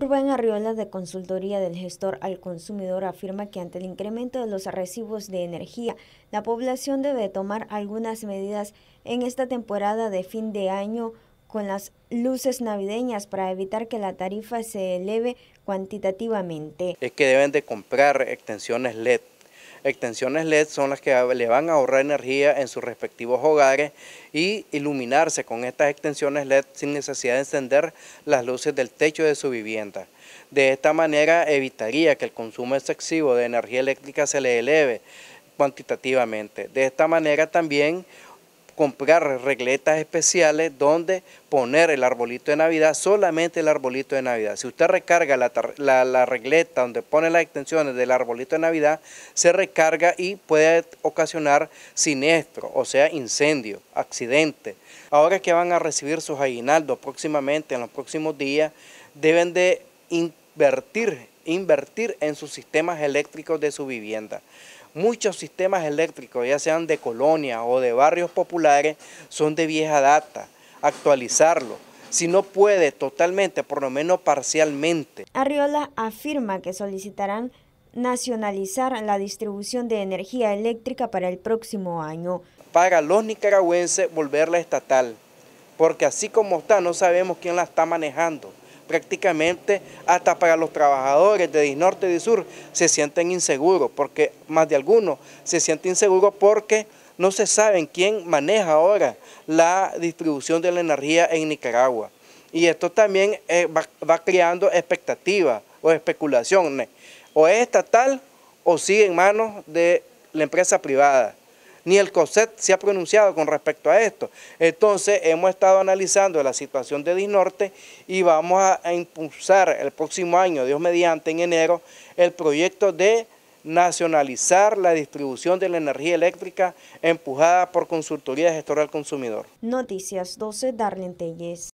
Rubén Arriola, de Consultoría del Gestor al Consumidor, afirma que ante el incremento de los recibos de energía, la población debe tomar algunas medidas en esta temporada de fin de año con las luces navideñas para evitar que la tarifa se eleve cuantitativamente. Es que deben de comprar extensiones LED Extensiones LED son las que le van a ahorrar energía en sus respectivos hogares y iluminarse con estas extensiones LED sin necesidad de encender las luces del techo de su vivienda. De esta manera evitaría que el consumo excesivo de energía eléctrica se le eleve cuantitativamente. De esta manera también comprar regletas especiales donde poner el arbolito de Navidad, solamente el arbolito de Navidad. Si usted recarga la, regleta donde pone las extensiones del arbolito de Navidad, se recarga y puede ocasionar siniestro, o sea, incendio, accidente. Ahora que van a recibir sus aguinaldos próximamente, en los próximos días, deben de invertir invertir en sus sistemas eléctricos de su vivienda. Muchos sistemas eléctricos, ya sean de colonia o de barrios populares, son de vieja data. Actualizarlo. Si no puede totalmente, por lo menos parcialmente. Arriola afirma que solicitarán nacionalizar la distribución de energía eléctrica para el próximo año. Para los nicaragüenses volverla estatal, porque así como está no sabemos quién la está manejando prácticamente hasta para los trabajadores de Norte y Sur se sienten inseguros, porque más de algunos se sienten inseguros porque no se saben quién maneja ahora la distribución de la energía en Nicaragua. Y esto también eh, va, va, creando expectativas o especulaciones. O es estatal o sigue en manos de la empresa privada ni el COSET se ha pronunciado con respecto a esto. Entonces hemos estado analizando la situación de Disnorte y vamos a, impulsar el próximo año, Dios mediante, en enero, el proyecto de nacionalizar la distribución de la energía eléctrica empujada por Consultoría de Gestor al Consumidor. Noticias 12, Darlene Telles.